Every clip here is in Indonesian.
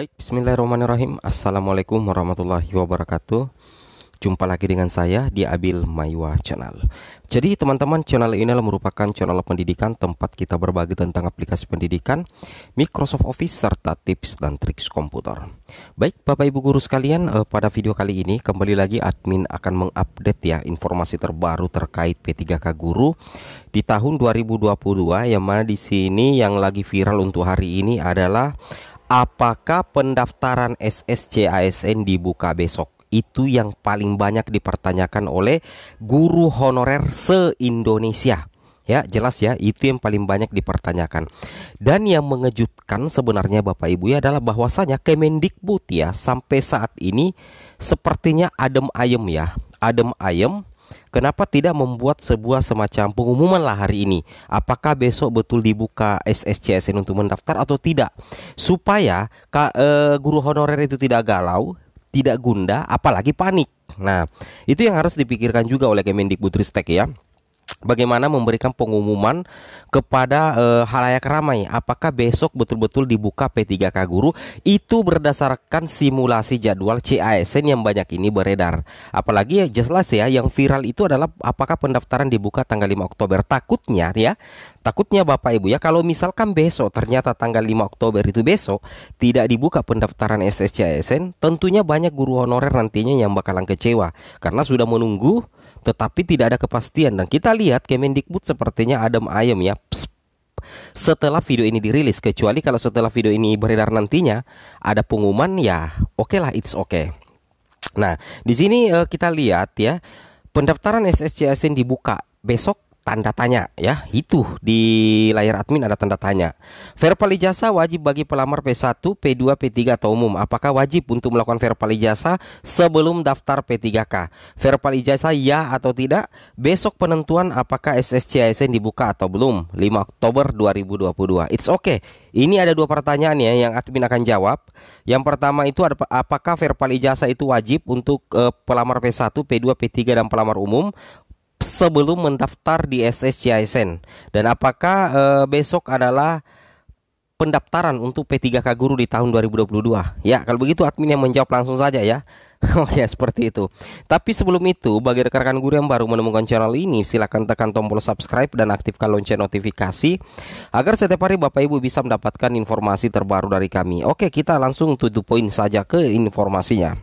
Baik, bismillahirrahmanirrahim. Assalamualaikum warahmatullahi wabarakatuh. Jumpa lagi dengan saya di Abil Maiwa Channel. Jadi teman-teman, channel ini adalah merupakan channel pendidikan tempat kita berbagi tentang aplikasi pendidikan, Microsoft Office serta tips dan trik komputer. Baik, Bapak Ibu guru sekalian, eh, pada video kali ini kembali lagi admin akan mengupdate ya informasi terbaru terkait P3K guru di tahun 2022 yang mana di sini yang lagi viral untuk hari ini adalah apakah pendaftaran SSC ASN dibuka besok? Itu yang paling banyak dipertanyakan oleh guru honorer se-Indonesia. Ya, jelas ya, itu yang paling banyak dipertanyakan. Dan yang mengejutkan sebenarnya Bapak Ibu ya adalah bahwasanya Kemendikbud ya sampai saat ini sepertinya adem ayem ya. Adem ayem kenapa tidak membuat sebuah semacam pengumuman lah hari ini? Apakah besok betul dibuka SSCSN untuk mendaftar atau tidak? Supaya ka, e, guru honorer itu tidak galau, tidak gunda, apalagi panik. Nah, itu yang harus dipikirkan juga oleh Kemendikbudristek ya bagaimana memberikan pengumuman kepada e, halayak ramai apakah besok betul-betul dibuka P3K guru itu berdasarkan simulasi jadwal CASN yang banyak ini beredar apalagi ya jelas ya yang viral itu adalah apakah pendaftaran dibuka tanggal 5 Oktober takutnya ya takutnya Bapak Ibu ya kalau misalkan besok ternyata tanggal 5 Oktober itu besok tidak dibuka pendaftaran SSCASN tentunya banyak guru honorer nantinya yang bakalan kecewa karena sudah menunggu tetapi tidak ada kepastian dan kita lihat Kemendikbud sepertinya adem ayem ya setelah video ini dirilis kecuali kalau setelah video ini beredar nantinya ada pengumuman ya oke okay lah it's okay nah di sini uh, kita lihat ya pendaftaran SSCSN dibuka besok tanda tanya ya itu di layar admin ada tanda tanya verbal jasa wajib bagi pelamar P1, P2, P3 atau umum apakah wajib untuk melakukan verbal jasa sebelum daftar P3K verbal jasa ya atau tidak besok penentuan apakah ASN dibuka atau belum 5 Oktober 2022 it's okay ini ada dua pertanyaan ya yang admin akan jawab yang pertama itu ada apakah verbal jasa itu wajib untuk uh, pelamar P1, P2, P3 dan pelamar umum sebelum mendaftar di SSCISN e dan apakah e, besok adalah pendaftaran untuk P3K Guru di tahun 2022. Ya, kalau begitu admin yang menjawab langsung saja ya. Oh ya seperti itu. Tapi sebelum itu, bagi rekan-rekan guru yang baru menemukan channel ini, Silahkan tekan tombol subscribe dan aktifkan lonceng notifikasi agar setiap hari Bapak Ibu bisa mendapatkan informasi terbaru dari kami. Oke, kita langsung to poin saja ke informasinya.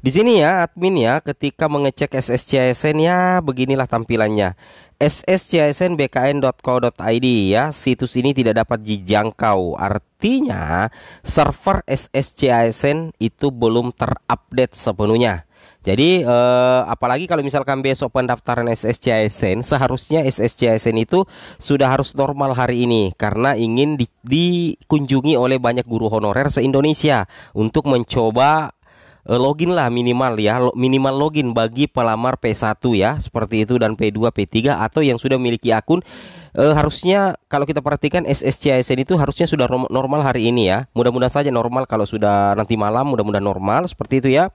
Di sini ya admin ya ketika mengecek SSCISN ya beginilah tampilannya. sscisnbkn.co.id ya situs ini tidak dapat dijangkau. Artinya server SSCISN itu belum terupdate sepenuhnya. Jadi eh, apalagi kalau misalkan besok pendaftaran SSCISN seharusnya SSCISN itu sudah harus normal hari ini karena ingin di, dikunjungi oleh banyak guru honorer se-Indonesia untuk mencoba Eh, login lah minimal ya minimal login bagi pelamar P1 ya seperti itu dan P2 P3 atau yang sudah memiliki akun e, harusnya kalau kita perhatikan SSCISN itu harusnya sudah normal hari ini ya mudah-mudahan saja normal kalau sudah nanti malam mudah-mudahan normal seperti itu ya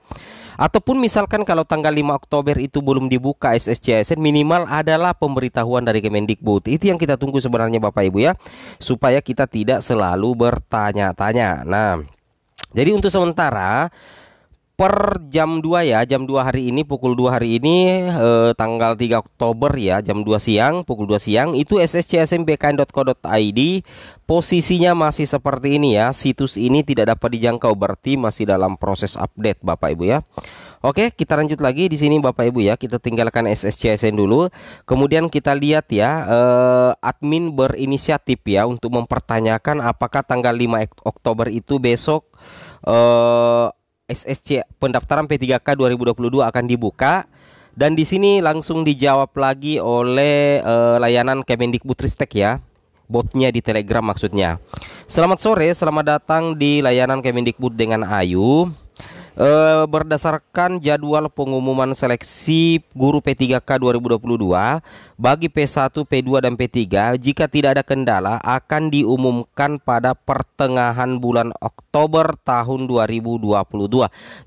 ataupun misalkan kalau tanggal 5 Oktober itu belum dibuka SSCSN minimal adalah pemberitahuan dari Kemendikbud itu yang kita tunggu sebenarnya Bapak Ibu ya supaya kita tidak selalu bertanya-tanya nah jadi untuk sementara per jam 2 ya jam 2 hari ini pukul 2 hari ini eh, tanggal 3 Oktober ya jam 2 siang pukul 2 siang itu sscsmbkn.co.id posisinya masih seperti ini ya situs ini tidak dapat dijangkau berarti masih dalam proses update Bapak Ibu ya Oke, kita lanjut lagi di sini Bapak Ibu ya. Kita tinggalkan SSCSN dulu. Kemudian kita lihat ya, eh, admin berinisiatif ya untuk mempertanyakan apakah tanggal 5 Oktober itu besok eh SSC pendaftaran P3K 2022 akan dibuka dan di sini langsung dijawab lagi oleh e, layanan Kemendikbudristek ya botnya di Telegram maksudnya. Selamat sore, selamat datang di layanan Kemendikbud dengan Ayu. Eh, berdasarkan jadwal pengumuman seleksi guru P3K 2022 bagi P1, P2 dan P3 jika tidak ada kendala akan diumumkan pada pertengahan bulan Oktober tahun 2022.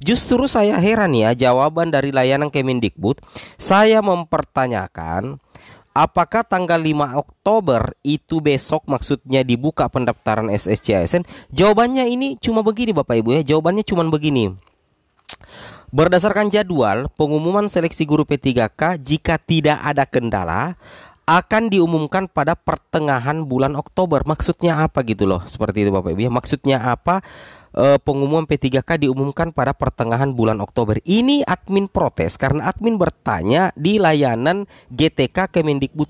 Justru saya heran ya jawaban dari layanan Kemendikbud. Saya mempertanyakan Apakah tanggal 5 Oktober itu besok maksudnya dibuka pendaftaran SSC Jawabannya ini cuma begini Bapak Ibu ya, jawabannya cuma begini. Berdasarkan jadwal pengumuman seleksi guru P3K jika tidak ada kendala akan diumumkan pada pertengahan bulan Oktober. Maksudnya apa gitu loh? Seperti itu Bapak Ibu ya. Maksudnya apa? E, pengumuman P3K diumumkan pada pertengahan bulan Oktober. Ini admin protes karena admin bertanya di layanan GTK Kemendikbud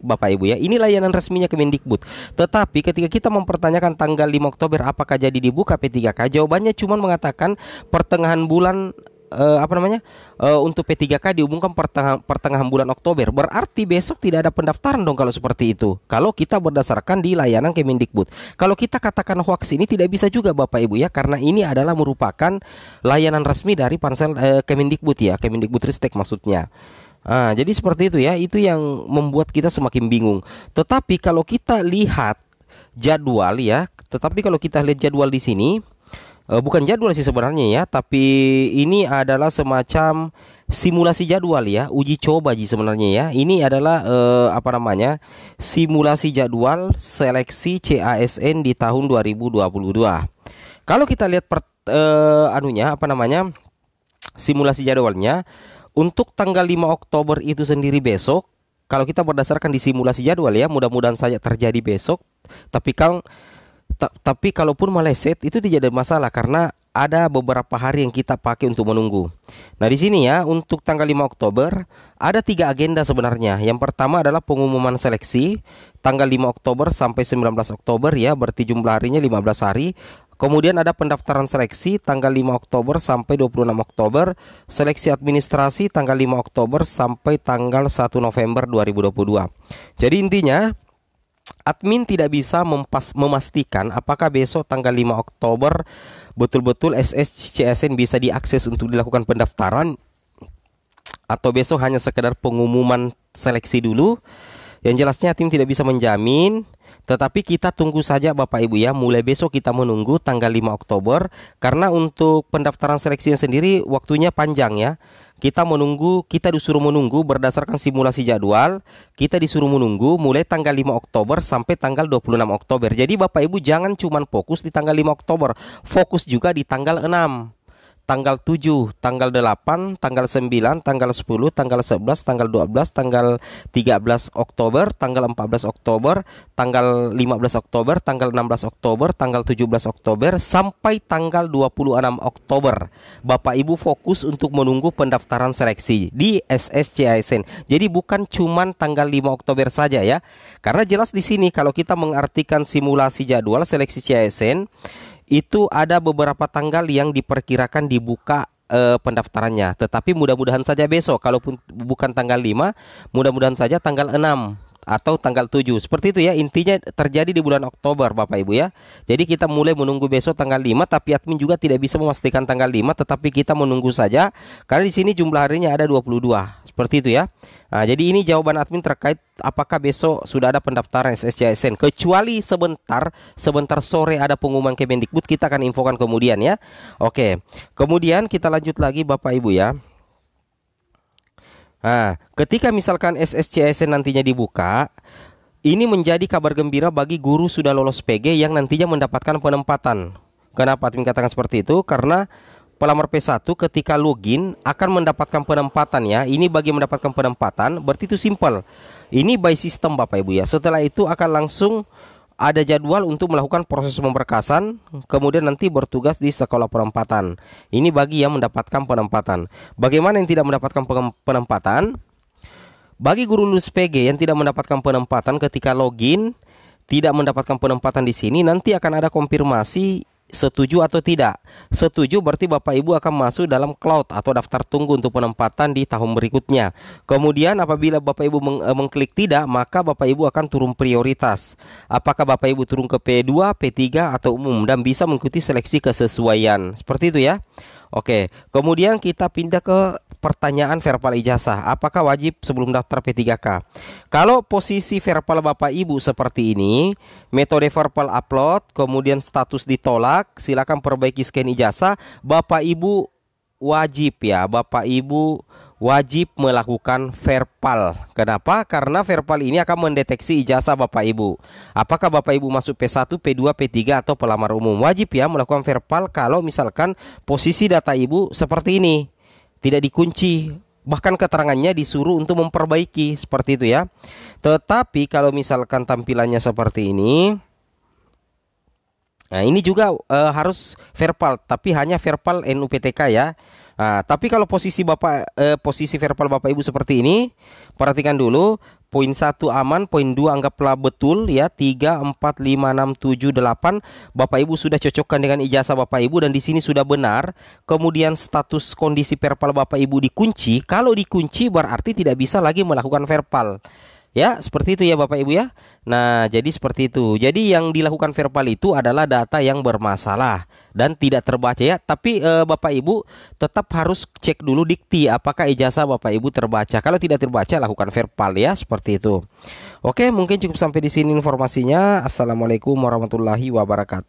Bapak Ibu ya. Ini layanan resminya Kemendikbud. Tetapi ketika kita mempertanyakan tanggal 5 Oktober apakah jadi dibuka P3K, jawabannya cuma mengatakan pertengahan bulan uh, apa namanya uh, untuk P3K diumumkan pertengahan, pertengahan bulan Oktober. Berarti besok tidak ada pendaftaran dong kalau seperti itu. Kalau kita berdasarkan di layanan Kemendikbud. Kalau kita katakan hoax ini tidak bisa juga Bapak Ibu ya karena ini adalah merupakan layanan resmi dari pansel uh, Kemendikbud ya, Kemendikbudristek maksudnya. Nah, jadi seperti itu ya, itu yang membuat kita semakin bingung. Tetapi kalau kita lihat jadwal ya, tetapi kalau kita lihat jadwal di sini e, bukan jadwal sih sebenarnya ya, tapi ini adalah semacam simulasi jadwal ya, uji coba sih sebenarnya ya. Ini adalah e, apa namanya? simulasi jadwal seleksi CASN di tahun 2022. Kalau kita lihat per, e, anunya apa namanya? simulasi jadwalnya untuk tanggal 5 Oktober itu sendiri besok kalau kita berdasarkan di simulasi jadwal ya mudah-mudahan saja terjadi besok tapi kalau tapi kalaupun meleset itu tidak ada masalah karena ada beberapa hari yang kita pakai untuk menunggu. Nah di sini ya untuk tanggal 5 Oktober ada tiga agenda sebenarnya. Yang pertama adalah pengumuman seleksi tanggal 5 Oktober sampai 19 Oktober ya berarti jumlah harinya 15 hari. Kemudian ada pendaftaran seleksi tanggal 5 Oktober sampai 26 Oktober, seleksi administrasi tanggal 5 Oktober sampai tanggal 1 November 2022. Jadi intinya admin tidak bisa mempas memastikan apakah besok tanggal 5 Oktober betul-betul SSCSN bisa diakses untuk dilakukan pendaftaran atau besok hanya sekedar pengumuman seleksi dulu. Yang jelasnya tim tidak bisa menjamin, tetapi kita tunggu saja Bapak Ibu ya. Mulai besok kita menunggu tanggal 5 Oktober karena untuk pendaftaran seleksi yang sendiri waktunya panjang ya kita menunggu, kita disuruh menunggu berdasarkan simulasi jadwal, kita disuruh menunggu mulai tanggal 5 Oktober sampai tanggal 26 Oktober. Jadi Bapak Ibu jangan cuma fokus di tanggal 5 Oktober, fokus juga di tanggal 6 tanggal 7, tanggal 8, tanggal 9, tanggal 10, tanggal 11, tanggal 12, tanggal 13 Oktober, tanggal 14 Oktober, tanggal 15 Oktober, tanggal 16 Oktober, tanggal 17 Oktober sampai tanggal 26 Oktober. Bapak Ibu fokus untuk menunggu pendaftaran seleksi di SSCISN. Jadi bukan cuman tanggal 5 Oktober saja ya. Karena jelas di sini kalau kita mengartikan simulasi jadwal seleksi CISN itu ada beberapa tanggal yang diperkirakan dibuka eh, pendaftarannya. Tetapi mudah-mudahan saja besok kalaupun bukan tanggal 5, mudah-mudahan saja tanggal 6 atau tanggal 7. Seperti itu ya, intinya terjadi di bulan Oktober Bapak Ibu ya. Jadi kita mulai menunggu besok tanggal 5 tapi admin juga tidak bisa memastikan tanggal 5 tetapi kita menunggu saja karena di sini jumlah harinya ada 22. Seperti itu ya. Nah, jadi ini jawaban admin terkait apakah besok sudah ada pendaftaran SSCSN kecuali sebentar sebentar sore ada pengumuman Kemendikbud kita akan infokan kemudian ya. Oke. Kemudian kita lanjut lagi Bapak Ibu ya. Nah, ketika misalkan SSCSN nantinya dibuka, ini menjadi kabar gembira bagi guru sudah lolos PG yang nantinya mendapatkan penempatan. Kenapa tim katakan seperti itu? Karena pelamar P1 ketika login akan mendapatkan penempatan ya. Ini bagi mendapatkan penempatan berarti itu simple. Ini by sistem Bapak Ibu ya. Setelah itu akan langsung ada jadwal untuk melakukan proses pemberkasan, kemudian nanti bertugas di sekolah penempatan. Ini bagi yang mendapatkan penempatan. Bagaimana yang tidak mendapatkan penempatan? Bagi guru lulus PG yang tidak mendapatkan penempatan ketika login, tidak mendapatkan penempatan di sini, nanti akan ada konfirmasi Setuju atau tidak? Setuju berarti Bapak Ibu akan masuk dalam cloud atau daftar tunggu untuk penempatan di tahun berikutnya. Kemudian apabila Bapak Ibu meng eh, mengklik tidak, maka Bapak Ibu akan turun prioritas. Apakah Bapak Ibu turun ke P2, P3 atau umum dan bisa mengikuti seleksi kesesuaian. Seperti itu ya. Oke, kemudian kita pindah ke pertanyaan verbal ijazah. Apakah wajib sebelum daftar P3K? Kalau posisi verbal Bapak Ibu seperti ini, metode verbal upload, kemudian status ditolak, silakan perbaiki scan ijazah. Bapak Ibu wajib ya, Bapak Ibu wajib melakukan verbal. Kenapa? Karena verbal ini akan mendeteksi ijazah Bapak Ibu. Apakah Bapak Ibu masuk P1, P2, P3 atau pelamar umum? Wajib ya melakukan verbal kalau misalkan posisi data Ibu seperti ini tidak dikunci bahkan keterangannya disuruh untuk memperbaiki seperti itu ya. Tetapi kalau misalkan tampilannya seperti ini Nah, ini juga uh, harus verbal tapi hanya verbal NUPTK ya. Nah, tapi kalau posisi bapak eh, posisi verbal bapak ibu seperti ini, perhatikan dulu poin satu aman, poin dua anggaplah betul ya, tiga, empat, lima, enam, tujuh, delapan, bapak ibu sudah cocokkan dengan ijazah bapak ibu dan di sini sudah benar. Kemudian status kondisi verbal bapak ibu dikunci, kalau dikunci berarti tidak bisa lagi melakukan verbal. Ya, seperti itu ya Bapak Ibu ya. Nah, jadi seperti itu. Jadi yang dilakukan verbal itu adalah data yang bermasalah dan tidak terbaca ya. Tapi eh, Bapak Ibu tetap harus cek dulu dikti apakah ijazah Bapak Ibu terbaca. Kalau tidak terbaca lakukan verbal ya, seperti itu. Oke, mungkin cukup sampai di sini informasinya. Assalamualaikum warahmatullahi wabarakatuh.